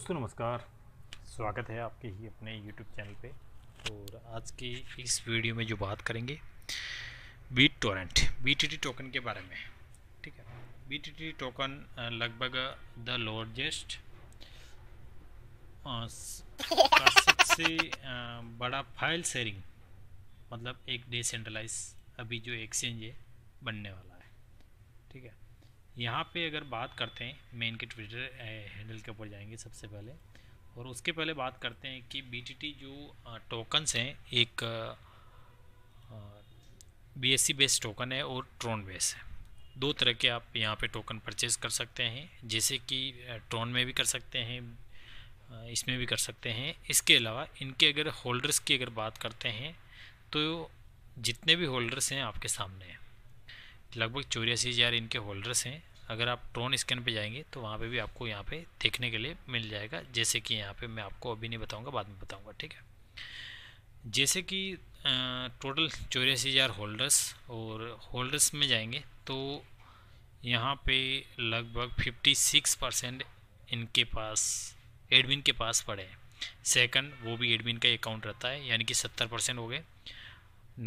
दोस्तों नमस्कार स्वागत है आपके ही अपने YouTube चैनल पे और आज की इस वीडियो में जो बात करेंगे बीट टोरेंट बी टोकन के बारे में ठीक है बी टोकन लगभग द लार्जेस्ट सबसे बड़ा फाइल शेयरिंग मतलब एक डिसेंट्रलाइज अभी जो एक्सचेंज है बनने वाला है ठीक है यहाँ पे अगर बात करते हैं मेन के ट्विटर हैंडल के ऊपर जाएंगे सबसे पहले और उसके पहले बात करते हैं कि बी जो टोकन्स हैं एक बी एस बेस्ड टोकन है और ट्रोन बेस है दो तरह के आप यहाँ पे टोकन परचेज कर सकते हैं जैसे कि ट्रोन में भी कर सकते हैं इसमें भी कर सकते हैं इसके अलावा इनके अगर होल्डर्स की अगर बात करते हैं तो जितने भी होल्डर्स हैं आपके सामने हैं लगभग चौरासी हज़ार इनके होल्डर्स हैं अगर आप ड्रोन स्कैन पे जाएंगे तो वहाँ पे भी आपको यहाँ पे देखने के लिए मिल जाएगा जैसे कि यहाँ पे मैं आपको अभी नहीं बताऊँगा बाद में बताऊँगा ठीक है जैसे कि टोटल चौरासी हज़ार होल्डर्स और होल्डर्स में जाएंगे तो यहाँ पे लगभग 56 परसेंट इनके पास एडमिन के पास पड़े हैं सेकंड वो भी एडमिन का अकाउंट रहता है यानी कि 70 परसेंट हो गए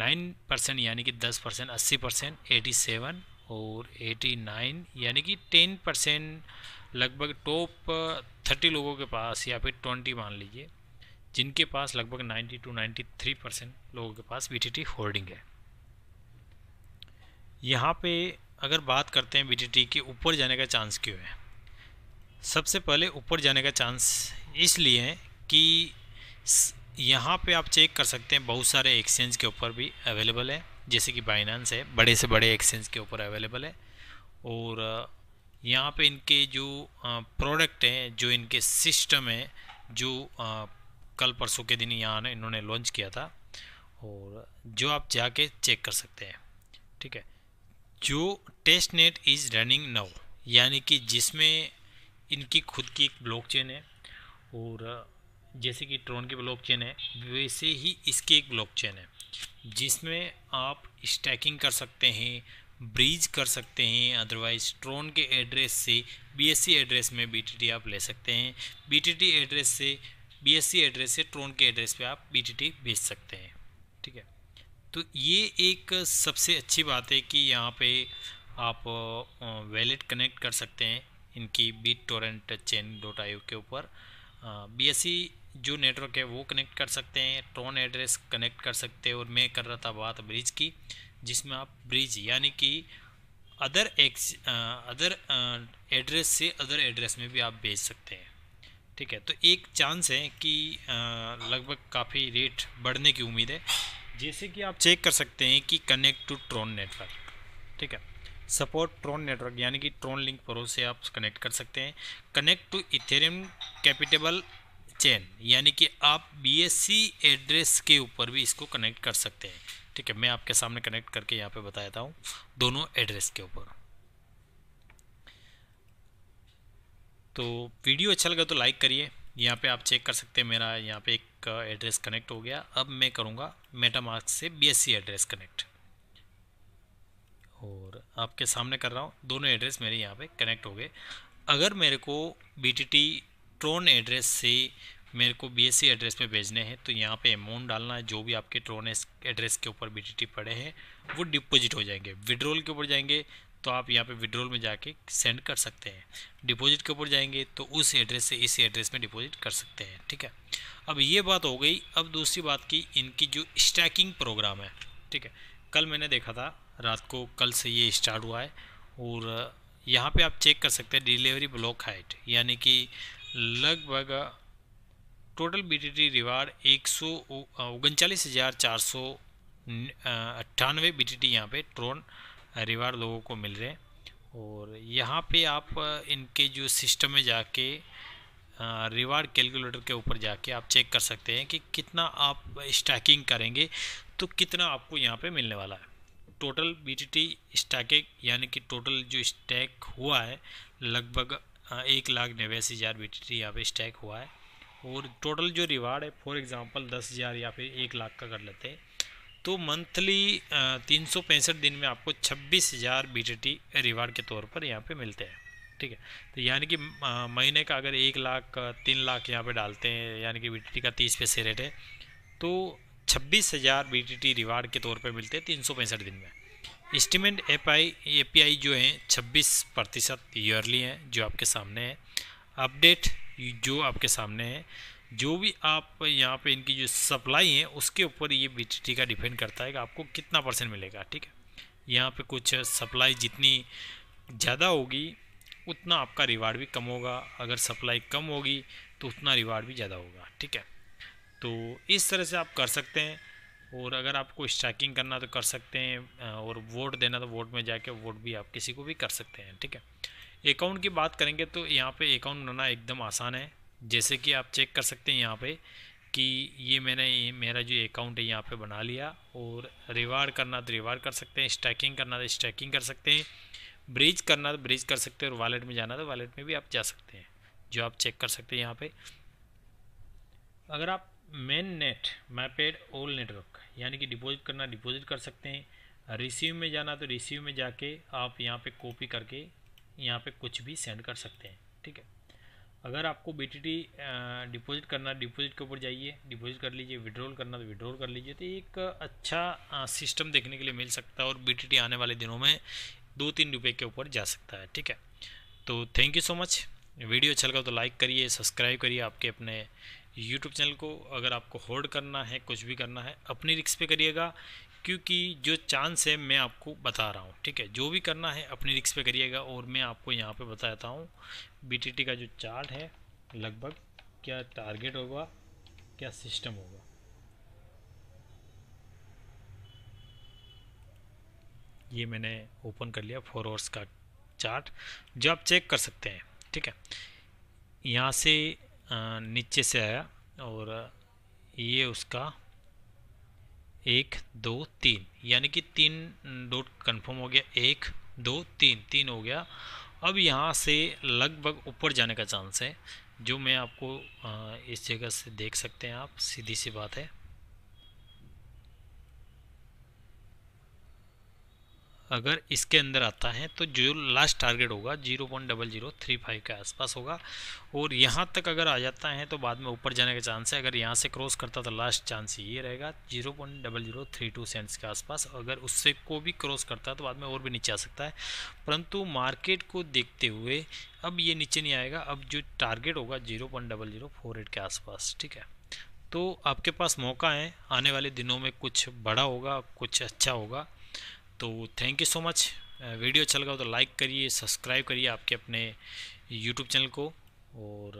नाइन परसेंट यानी कि 10 परसेंट अस्सी परसेंट एटी सेवन और 89 यानी कि 10 परसेंट लगभग टॉप 30 लोगों के पास या फिर 20 मान लीजिए जिनके पास लगभग 90 टू 93 परसेंट लोगों के पास वी होल्डिंग है यहाँ पे अगर बात करते हैं वी के ऊपर जाने का चांस क्यों है सबसे पहले ऊपर जाने का चांस इसलिए है कि यहाँ पे आप चेक कर सकते हैं बहुत सारे एक्सचेंज के ऊपर भी अवेलेबल है जैसे कि बाइनांस है बड़े से बड़े एक्सचेंज के ऊपर अवेलेबल है और यहाँ पे इनके जो प्रोडक्ट हैं जो इनके सिस्टम है जो कल परसों के दिन यहाँ इन्होंने लॉन्च किया था और जो आप जाके चेक कर सकते हैं ठीक है जो testnet is running now यानी कि जिसमें इनकी खुद की एक ब्लॉकचेन है और जैसे कि ट्रोन की ब्लॉकचेन है वैसे ही इसकी एक ब्लॉकचेन है जिसमें आप स्टैकिंग कर सकते हैं ब्रिज कर सकते हैं अदरवाइज ट्रोन के एड्रेस से बीएससी एड्रेस में बीटीटी आप ले सकते हैं बीटीटी एड्रेस से बीएससी एड्रेस से ट्रोन के एड्रेस पे आप बीटीटी भेज सकते हैं ठीक है तो ये एक सबसे अच्छी बात है कि यहाँ पे आप वैलेट कनेक्ट कर सकते हैं इनकी BitTorrent chain dot I के ऊपर बी एस सी जो नेटवर्क है वो कनेक्ट कर सकते हैं ट्रॉन एड्रेस कनेक्ट कर सकते हैं और मैं कर रहा था बात ब्रिज की जिसमें आप ब्रिज यानी कि अदर एक्स अदर एड्रेस से अदर एड्रेस में भी आप भेज सकते हैं ठीक है तो एक चांस है कि लगभग काफ़ी रेट बढ़ने की उम्मीद है जैसे कि आप चेक कर सकते हैं कि कनेक्ट टू ट्रोन नेटवर्क ठीक है सपोर्ट ट्रोन नेटवर्क यानी कि ट्रोन लिंक प्रो से आप कनेक्ट कर सकते हैं connect to Ethereum compatible chain यानी कि आप बीएससी एड्रेस के ऊपर भी इसको कनेक्ट कर सकते हैं ठीक है मैं आपके सामने कनेक्ट करके यहाँ पे बताता हूँ दोनों एड्रेस के ऊपर तो वीडियो अच्छा लगा तो लाइक करिए यहाँ पे आप चेक कर सकते हैं मेरा यहाँ पे एक एड्रेस कनेक्ट हो गया अब मैं करूँगा मेटामार्क से बी एड्रेस कनेक्ट और आपके सामने कर रहा हूँ दोनों एड्रेस मेरे यहाँ पे कनेक्ट हो गए अगर मेरे को बी ट्रोन एड्रेस से मेरे को बी एड्रेस में भेजने हैं तो यहाँ पे अमाउंट डालना है जो भी आपके ट्रोन एड्रेस के ऊपर बी पड़े हैं वो डिपॉजिट हो जाएंगे विड्रोल के ऊपर जाएंगे तो आप यहाँ पे विड्रोल में जाके सेंड कर सकते हैं डिपॉजिट के ऊपर जाएंगे तो उस एड्रेस से इस एड्रेस में डिपॉजिट कर सकते हैं ठीक है अब ये बात हो गई अब दूसरी बात की इनकी जो स्टैकिंग प्रोग्राम है ठीक है कल मैंने देखा था रात को कल से ये स्टार्ट हुआ है और यहाँ पे आप चेक कर सकते हैं डिलीवरी ब्लॉक हाइट यानी कि लगभग टोटल बीटीटी रिवार्ड एक सौ उनचालीस हज़ार चार सौ अट्ठानवे बी टी यहाँ पर ट्रोन रिवार्ड लोगों को मिल रहे हैं और यहाँ पे आप इनके जो सिस्टम में जाके रिवार्ड कैलकुलेटर के ऊपर जाके आप चेक कर सकते हैं कि कितना आप स्टैकिंग करेंगे तो कितना आपको यहाँ पे मिलने वाला है टोटल बीटीटी स्टैकिंग यानी कि टोटल जो स्टैक हुआ है लगभग हाँ, एक लाख नवासी हज़ार बी टी यहाँ पर स्टैक हुआ है और टोटल जो रिवार्ड है फॉर एग्ज़ाम्पल दस हज़ार या फिर एक लाख का कर लेते हैं तो मंथली तीन सौ पैंसठ दिन में आपको छब्बीस हज़ार बी टी रिवार्ड के तौर पर यहाँ पे मिलते हैं ठीक है तो यानी कि महीने का अगर एक लाख तीन लाख यहाँ पे डालते हैं यानी कि बी का तीस पैसे रेट है तो छब्बीस हज़ार बी रिवार्ड के तौर पर मिलते हैं तीन सौ पैंसठ दिन में इस्टीमेट ए पी जो है 26 प्रतिशत ईयरली है जो आपके सामने है अपडेट जो आपके सामने है जो भी आप यहाँ पे इनकी जो सप्लाई है उसके ऊपर ये बी का डिपेंड करता है कि आपको कितना परसेंट मिलेगा ठीक है यहाँ पे कुछ सप्लाई जितनी ज़्यादा होगी उतना आपका रिवार्ड भी कम होगा अगर सप्लाई कम होगी तो उतना रिवार्ड भी ज़्यादा होगा ठीक है तो इस तरह से आप कर सकते हैं और अगर आपको स्ट्राइकिंग करना तो कर सकते हैं और वोट देना तो वोट में जाके वोट भी आप किसी को भी कर सकते हैं ठीक है अकाउंट की बात करेंगे तो यहाँ पे अकाउंट बनाना एकदम आसान है जैसे कि आप चेक कर सकते हैं यहाँ पे कि ये मैंने मेरा जो अकाउंट है यहाँ पे बना लिया और रिवार्ड करना तो रिवार्ड कर सकते हैं स्ट्राइकिंग करना तो स्ट्राइकिंग कर सकते हैं ब्रिज करना तो ब्रिज कर सकते हैं और वॉलेट में जाना तो वॉलेट में भी आप जा सकते हैं जो आप चेक कर सकते हैं यहाँ पर अगर आप mainnet mapped old network यानी कि डिपॉजिट करना डिपॉजिट कर सकते हैं रिसीव में जाना तो रिसीव में जाके आप यहाँ पे कॉपी करके यहाँ पे कुछ भी सेंड कर सकते हैं ठीक है अगर आपको बी डिपॉजिट करना डिपॉजिट के ऊपर जाइए डिपॉजिट कर लीजिए विड्रॉल करना तो विड्रॉल कर लीजिए तो एक अच्छा सिस्टम देखने के लिए मिल सकता है और बी आने वाले दिनों में दो तीन रुपये के ऊपर जा सकता है ठीक है तो thank you so much video अच्छा लगा तो लाइक करिए सब्सक्राइब करिए आपके अपने यूट्यूब चैनल को अगर आपको होल्ड करना है कुछ भी करना है अपनी रिक्स पे करिएगा क्योंकि जो चांस है मैं आपको बता रहा हूँ ठीक है जो भी करना है अपनी रिक्स पे करिएगा और मैं आपको यहाँ पे बताता हूँ बीटीटी का जो चार्ट है लगभग क्या टारगेट होगा क्या सिस्टम होगा ये मैंने ओपन कर लिया फोर आवर्स का चार्ट जो आप चेक कर सकते हैं ठीक है यहाँ से नीचे से आया और ये उसका एक दो तीन यानी कि तीन डॉट कंफर्म हो गया एक दो तीन तीन हो गया अब यहाँ से लगभग ऊपर जाने का चांस है जो मैं आपको इस जगह से देख सकते हैं आप सीधी सी बात है अगर इसके अंदर आता है तो जो लास्ट टारगेट होगा zero point double zero three five के आसपास होगा और यहाँ तक अगर आ जाता है तो बाद में ऊपर जाने का चांस है अगर यहाँ से क्रॉस करता तो लास्ट चांस ये रहेगा zero point double zero three two cents के आसपास अगर उससे को भी क्रॉस करता है तो बाद में और भी नीचे आ सकता है परंतु मार्केट को देखते हुए अब ये नीचे नहीं आएगा अब जो टारगेट होगा zero point double zero four eight के आसपास ठीक है तो आपके पास मौका है आने वाले दिनों में कुछ बड़ा होगा कुछ अच्छा होगा तो thank you so much video अच्छा लगा तो लाइक करिए सब्सक्राइब करिए आपके अपने यूट्यूब चैनल को और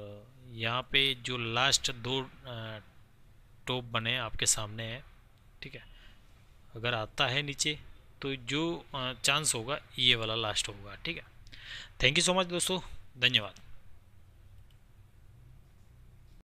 यहाँ पे जो लास्ट दो टॉप बने आपके सामने है ठीक है अगर आता है नीचे तो जो चांस होगा ये वाला लास्ट होगा ठीक है थैंक यू सो मच दोस्तों धन्यवाद